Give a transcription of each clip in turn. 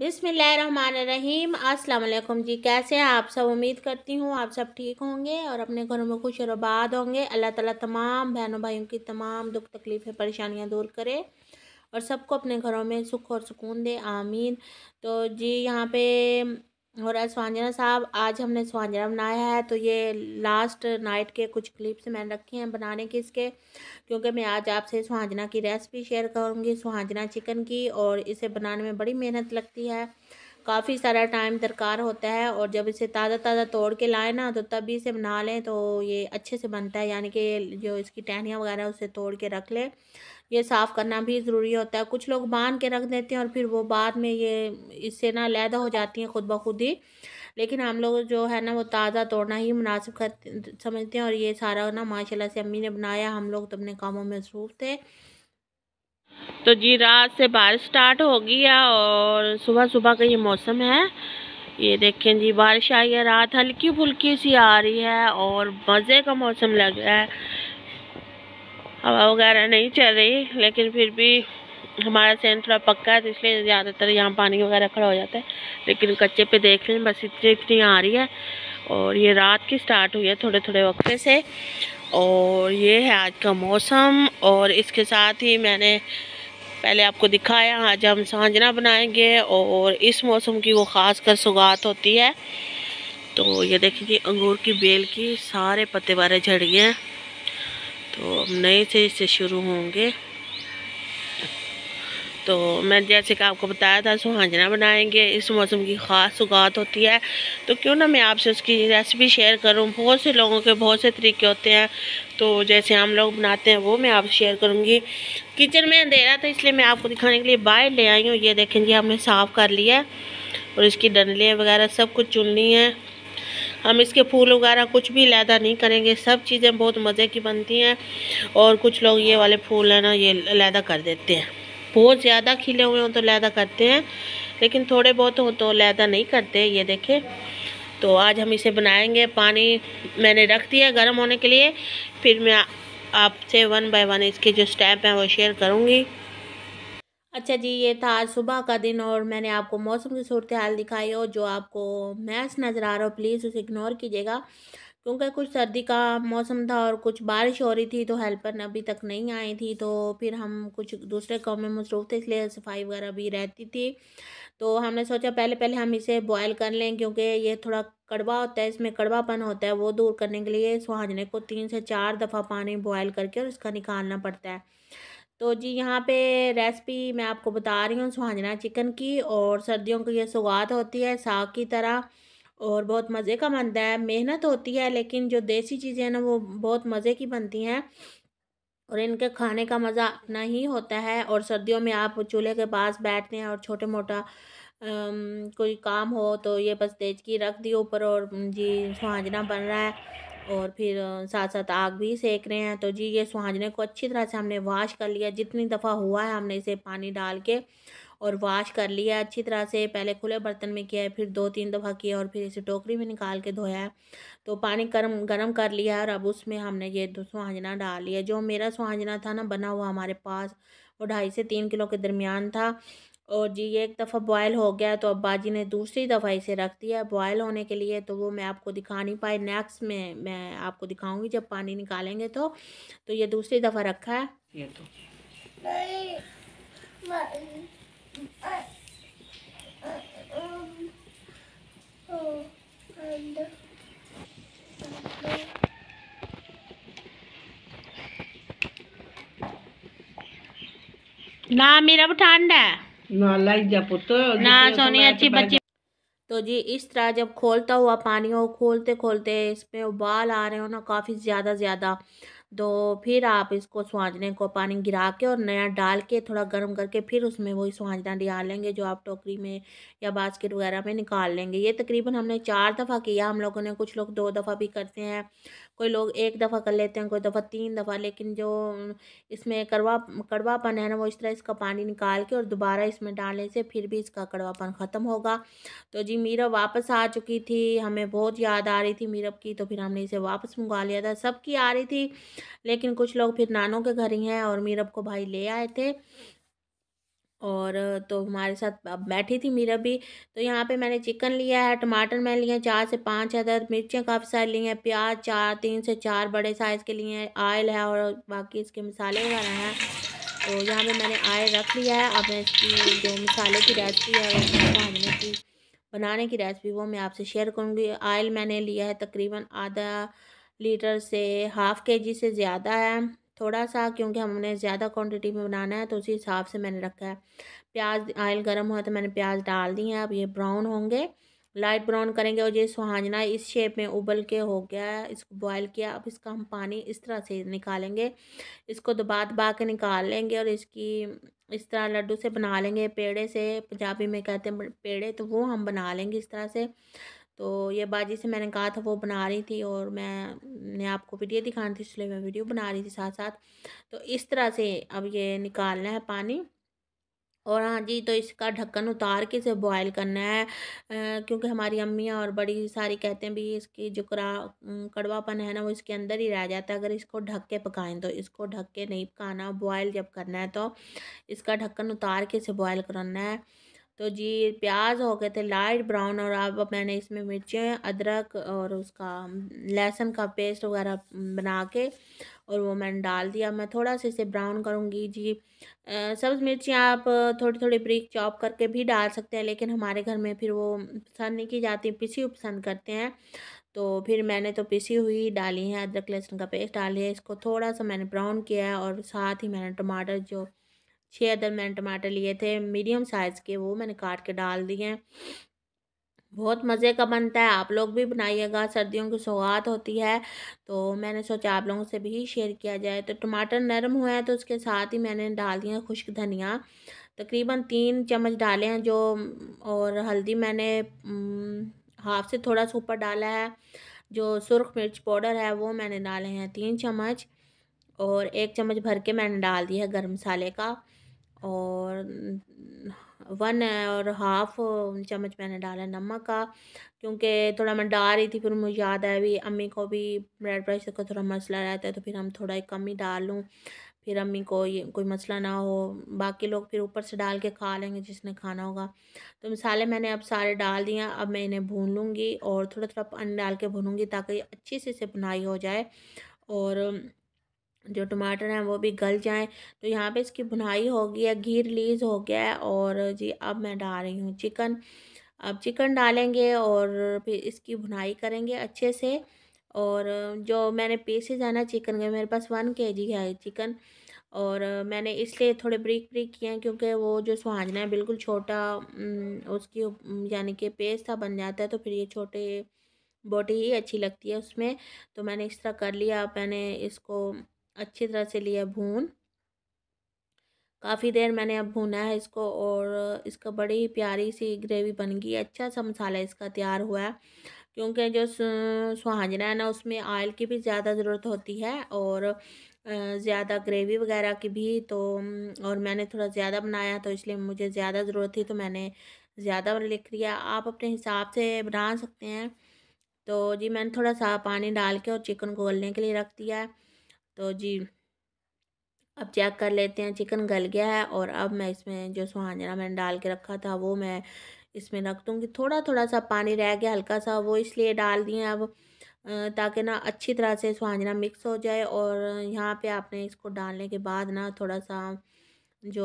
बिसमीम अस्सलाम जी कैसे हैं आप सब उम्मीद करती हूँ आप सब ठीक होंगे और अपने घरों में खुश और आबाद होंगे अल्लाह ताला तमाम बहनों भाइयों की तमाम दुख तकलीफ़ें परेशानियाँ दूर करे और सबको अपने घरों में सुख और सुकून दे आमीन तो जी यहाँ पे और रहा साहब आज हमने सुहांजना बनाया है तो ये लास्ट नाइट के कुछ क्लिप्स मैंने रखे हैं बनाने के इसके क्योंकि मैं आज आपसे सुहाजना की रेसिपी शेयर करूँगी सुहाजना चिकन की और इसे बनाने में बड़ी मेहनत लगती है काफ़ी सारा टाइम दरकार होता है और जब इसे ताज़ा ताज़ा तोड़ के लाए ना तो तभी इसे बना लें तो ये अच्छे से बनता है यानी कि जो इसकी टहनियाँ वगैरह उसे तोड़ के रख लें ये साफ़ करना भी ज़रूरी होता है कुछ लोग बांध के रख देते हैं और फिर वो बाद में ये इससे ना लैदा हो जाती हैं खुद ब खुद ही लेकिन हम लोग जो है ना वो ताज़ा तोड़ना ही मुनासिब कर समझते हैं और ये सारा ना माशाल्लाह से अम्मी ने बनाया हम लोग तो अपने कामों में मसरूफ़ थे तो जी रात से बारिश स्टार्ट हो गई है और सुबह सुबह का ये मौसम है ये देखें जी बारिश आई है रात हल्की फुल्की सी आ रही है और मज़े का मौसम लग रहा है हवा वगैरह नहीं चल रही लेकिन फिर भी हमारा सेंट थोड़ा पक्का है तो इसलिए ज़्यादातर यहाँ पानी वगैरह खड़ा हो जाता है लेकिन कच्चे पे देख लें बस इतनी इतनी आ रही है और ये रात की स्टार्ट हुई है थोड़े थोड़े वक्त से और ये है आज का मौसम और इसके साथ ही मैंने पहले आपको दिखाया आज हम सांजना बनाएंगे और इस मौसम की वो ख़ास कर सुगात होती है तो ये देखिए जी अंगूर की बेल की सारे पत्ते बारे झड़ गए हैं तो नए से इससे शुरू होंगे तो मैं जैसे कि आपको बताया था सुहाजना बनाएंगे इस मौसम की ख़ास सुगात होती है तो क्यों ना मैं आपसे उसकी रेसिपी शेयर करूं बहुत से लोगों के बहुत से तरीके होते हैं तो जैसे हम लोग बनाते हैं वो मैं आपसे शेयर करूंगी किचन में अंधेरा था इसलिए मैं आपको दिखाने के लिए बाहर ले आई हूँ ये देखें जी हमने साफ़ कर लिया है और इसकी डंडलियाँ वगैरह सब कुछ चुननी है हम इसके फूल वगैरह कुछ भी लैदा नहीं करेंगे सब चीज़ें बहुत मज़े की बनती हैं और कुछ लोग ये वाले फूल हैं ना ये लैदा कर देते हैं बहुत ज़्यादा खिले हुए हों तो लैदा करते हैं लेकिन थोड़े बहुत हों तो लैदा नहीं करते ये देखें तो आज हम इसे बनाएंगे पानी मैंने रख दिया गर्म होने के लिए फिर मैं आपसे वन बाय वन इसके जो स्टेप हैं वो शेयर करूँगी अच्छा जी ये था आज सुबह का दिन और मैंने आपको मौसम की सूरत हाल दिखाई और जो आपको मैच नज़र आ रहा हो प्लीज़ उसे इग्नोर कीजिएगा क्योंकि कुछ सर्दी का मौसम था और कुछ बारिश हो रही थी तो हेल्पर अभी तक नहीं आई थी तो फिर हम कुछ दूसरे काम में मसरूफ़ थे इसलिए सफाई वगैरह भी रहती थी तो हमने सोचा पहले पहले हम इसे बॉयल कर लें क्योंकि ये थोड़ा कड़वा होता है इसमें कड़वापन होता है वो दूर करने के लिए सुहाजने को तीन से चार दफ़ा पानी बॉयल करके और इसका निकालना पड़ता है तो जी यहाँ पे रेसिपी मैं आपको बता रही हूँ सुहाजना चिकन की और सर्दियों की ये सौगात होती है साग की तरह और बहुत मज़े का बनता है मेहनत होती है लेकिन जो देसी चीज़ें हैं ना वो बहुत मज़े की बनती हैं और इनके खाने का मज़ा अपना ही होता है और सर्दियों में आप चूल्हे के पास बैठते हैं और छोटे मोटा कोई काम हो तो ये बस तेज की रख दी ऊपर और जी सुहाजना बन रहा है और फिर साथ साथ आग भी सेक रहे हैं तो जी ये सुहाजने को अच्छी तरह से हमने वाश कर लिया जितनी दफ़ा हुआ है हमने इसे पानी डाल के और वाश कर लिया अच्छी तरह से पहले खुले बर्तन में किया है फिर दो तीन दफ़ा किया और फिर इसे टोकरी में निकाल के धोया है तो पानी गर्म गर्म कर लिया और अब उसमें हमने ये सुहाजना डाल लिया जो मेरा सुहाजना था ना बना हुआ हमारे पास वो ढाई से तीन किलो के दरमियान था और जी ये एक दफ़ा बॉयल हो गया तो अब बाजी ने दूसरी दफ़ा इसे रख दिया बॉयल होने के लिए तो वो मैं आपको दिखा नहीं पाई नेक्स्ट में मैं आपको दिखाऊंगी जब पानी निकालेंगे तो तो ये दूसरी दफ़ा रखा है ये तो ना मेरा भी ठंड है ना लाइट जा पुतो ना सोनी अच्छी बच्ची तो जी इस तरह जब खोलता हुआ पानी हो खोलते खोलते इसमें उबाल आ रहे हो ना काफ़ी ज़्यादा ज़्यादा तो फिर आप इसको सुहाजने को पानी गिरा के और नया डाल के थोड़ा गर्म करके फिर उसमें वही सुहाजना डाल लेंगे जो आप टोकरी में या बास्केट वगैरह में निकाल लेंगे ये तकरीबन हमने चार दफ़ा किया हम लोगों ने कुछ लोग दो दफ़ा भी करते हैं कोई लोग एक दफ़ा कर लेते हैं कोई दफ़ा तीन दफ़ा लेकिन जो इसमें कड़वा कड़वापन है ना वो इस तरह इसका पानी निकाल के और दोबारा इसमें डालने से फिर भी इसका कड़वापन ख़त्म होगा तो जी मीरा वापस आ चुकी थी हमें बहुत याद आ रही थी मीरब की तो फिर हमने इसे वापस मंगवा लिया था सबकी आ रही थी लेकिन कुछ लोग फिर नानों के घर ही हैं और मीरब को भाई ले आए थे और तो हमारे साथ अब बैठी थी मीरा भी तो यहाँ पे मैंने चिकन लिया है टमाटर मैंने लिए हैं चार से पाँच अदर मिर्चें काफ़ी सारी ली हैं प्याज चार तीन से चार बड़े साइज़ के लिए हैं आयल है और बाकी इसके मसाले वगैरह हैं तो यहाँ पे मैंने आयल रख लिया है अब मैं इसकी जो मसाले की रेसिपी है वो भाजने की बनाने की रेसिपी वो मैं आपसे शेयर करूँगी आयल मैंने लिया है तकरीबन आधा लीटर से हाफ़ के जी से ज़्यादा है थोड़ा सा क्योंकि हमने ज़्यादा क्वांटिटी में बनाना है तो उसी हिसाब से मैंने रखा है प्याज ऑयल गर्म हुआ तो मैंने प्याज डाल दी है अब ये ब्राउन होंगे लाइट ब्राउन करेंगे और ये सुहाजना इस शेप में उबल के हो गया है इसको बॉयल किया अब इसका हम पानी इस तरह से निकालेंगे इसको दबा दबा के निकाल लेंगे और इसकी इस तरह लड्डू से बना लेंगे पेड़े से पंजाबी में कहते हैं पेड़े तो वो हम बना लेंगे इस तरह से तो ये बाजी से मैंने कहा था वो बना रही थी और मैंने आपको वीडियो दिखानी थी इसलिए मैं वीडियो बना रही थी साथ साथ तो इस तरह से अब ये निकालना है पानी और हाँ जी तो इसका ढक्कन उतार के इसे बॉयल करना है क्योंकि हमारी अम्मियाँ और बड़ी सारी कहते हैं भी इसकी जो करा कड़वापन है ना वो इसके अंदर ही रह जाता है अगर इसको ढक के पकाएं तो इसको ढक के नहीं पकाना बॉयल जब करना है तो इसका ढक्कन उतार के इसे बॉयल करना है तो जी प्याज हो गए थे लाइट ब्राउन और अब मैंने इसमें मिर्चें अदरक और उसका लहसुन का पेस्ट वगैरह बना के और वो मैंने डाल दिया मैं थोड़ा सा इसे ब्राउन करूँगी जी सब्ज़ मिर्चियाँ आप थोड़ी थोड़ी ब्रिक चॉप करके भी डाल सकते हैं लेकिन हमारे घर में फिर वो पसंद नहीं की जाती पिसी हुई पसंद करते हैं तो फिर मैंने तो पिसी हुई डाली है अदरक लहसुन का पेस्ट डाली है इसको थोड़ा सा मैंने ब्राउन किया है और साथ ही मैंने टमाटर जो छः अदर मैंने टमाटर लिए थे मीडियम साइज़ के वो मैंने काट के डाल दिए हैं बहुत मज़े का बनता है आप लोग भी बनाइएगा सर्दियों की सौगात होती है तो मैंने सोचा आप लोगों से भी शेयर किया जाए तो टमाटर नरम हुए हैं तो उसके साथ ही मैंने डाल दिए खुश्क धनिया तकरीबन तीन चम्मच डाले हैं जो और हल्दी मैंने हाफ से थोड़ा सा ऊपर डाला है जो सुरख मिर्च पाउडर है वो मैंने डाले हैं तीन चम्मच और एक चम्मच भर के मैंने डाल दिया है गर्म मसाले का और वन और हाफ़ चम्मच मैंने डाला नमक का क्योंकि थोड़ा मैं डाल रही थी फिर मुझे याद आया भी अम्मी को भी ब्लड प्रेशर का थोड़ा मसला रहता है तो फिर हम थोड़ा एक कम ही डाल लूँ फिर अम्मी को ये कोई मसला ना हो बाकी लोग फिर ऊपर से डाल के खा लेंगे जिसने खाना होगा तो मसाले मैंने अब सारे डाल दिए अब मैं इन्हें भून लूँगी और थोड़ा थोड़ा पानी डाल के भूनूँगी ताकि अच्छी से इसे बुनाई हो जाए और जो टमाटर हैं वो भी गल जाएं तो यहाँ पे इसकी भुनाई हो गई है घी रिलीज़ हो गया है और जी अब मैं डाल रही हूँ चिकन अब चिकन डालेंगे और फिर इसकी भुनाई करेंगे अच्छे से और जो मैंने पीसेज है ना चिकन के मेरे पास वन के जी है चिकन और मैंने इसलिए थोड़े ब्रिक ब्रिक किए हैं क्योंकि वो जो सुहाजना है बिल्कुल छोटा उसकी यानी कि पेस्ट था बन जाता है तो फिर ये छोटे बोटी ही अच्छी लगती है उसमें तो मैंने इस तरह कर लिया मैंने इसको अच्छी तरह से लिया भून काफ़ी देर मैंने अब भूना है इसको और इसका बड़ी प्यारी सी ग्रेवी बन गई अच्छा सा मसाला इसका तैयार हुआ है क्योंकि जो सुहाजना है ना उसमें ऑयल की भी ज़्यादा ज़रूरत होती है और ज़्यादा ग्रेवी वगैरह की भी तो और मैंने थोड़ा ज़्यादा बनाया तो इसलिए मुझे ज़्यादा ज़रूरत थी तो मैंने ज़्यादा लिख लिया आप अपने हिसाब से बना सकते हैं तो जी मैंने थोड़ा सा पानी डाल के और चिकन गोलने के लिए रख दिया है तो जी अब चेक कर लेते हैं चिकन गल गया है और अब मैं इसमें जो सुहाजना मैंने डाल के रखा था वो मैं इसमें रख दूँगी थोड़ा थोड़ा सा पानी रह गया हल्का सा वो इसलिए डाल दिए अब ताकि ना अच्छी तरह से सुहांजना मिक्स हो जाए और यहाँ पे आपने इसको डालने के बाद ना थोड़ा सा जो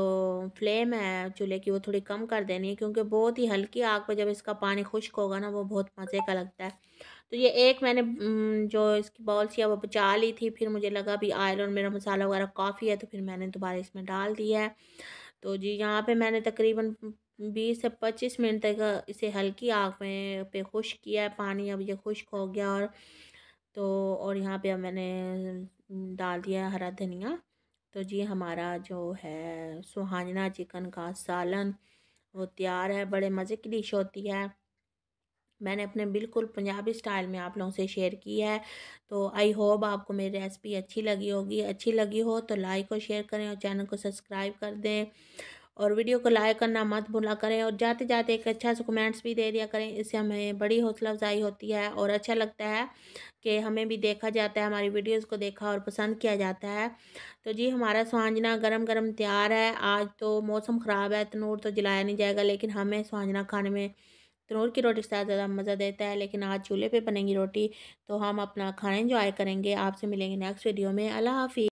फ्लेम है चूल्हे की वो थोड़ी कम कर देनी है क्योंकि बहुत ही हल्की आग पर जब इसका पानी खुश्क होगा ना वो बहुत मज़े का लगता है तो ये एक मैंने जो इसकी बॉल्स या वो बचा ली थी फिर मुझे लगा भी आयल और मेरा मसाला वगैरह काफ़ी है तो फिर मैंने दोबारा इसमें डाल दिया है तो जी यहाँ पे मैंने तकरीबन बीस से पच्चीस मिनट तक इसे हल्की आग में पे खुश किया है पानी अब ये खुश्क हो गया और तो और यहाँ पे अब मैंने डाल दिया हरा धनिया तो जी हमारा जो है सुहाजना चिकन का सालन वो तैयार है बड़े मज़े की डिश होती है मैंने अपने बिल्कुल पंजाबी स्टाइल में आप लोगों से शेयर की है तो आई होप आपको मेरी रेसिपी अच्छी लगी होगी अच्छी लगी हो तो लाइक और शेयर करें और चैनल को सब्सक्राइब कर दें और वीडियो को लाइक करना मत भूला करें और जाते जाते एक अच्छा सा कमेंट्स भी दे दिया करें इससे हमें बड़ी हौसला अफजाई होती है और अच्छा लगता है कि हमें भी देखा जाता है हमारी वीडियोस को देखा और पसंद किया जाता है तो जी हमारा सुहांजना गरम गरम तैयार है आज तो मौसम ख़राब है तनूर तो जलाया नहीं जाएगा लेकिन हमें सुहांजना खाने में तनूर तो की रोटी के साथ ज़्यादा मज़ा देता है लेकिन आज चूल्हे पे बनेगी रोटी तो हम अपना खाना इंजॉय करेंगे आपसे मिलेंगे नेक्स्ट वीडियो में अल्लाह हाफि